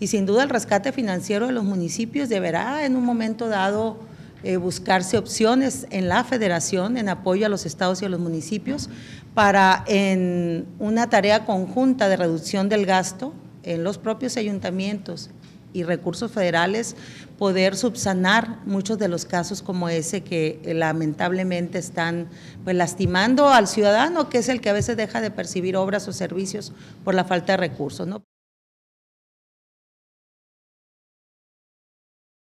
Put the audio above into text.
Y sin duda el rescate financiero de los municipios deberá en un momento dado eh, buscarse opciones en la federación en apoyo a los estados y a los municipios para en una tarea conjunta de reducción del gasto en los propios ayuntamientos y recursos federales poder subsanar muchos de los casos como ese que eh, lamentablemente están pues, lastimando al ciudadano que es el que a veces deja de percibir obras o servicios por la falta de recursos, ¿no?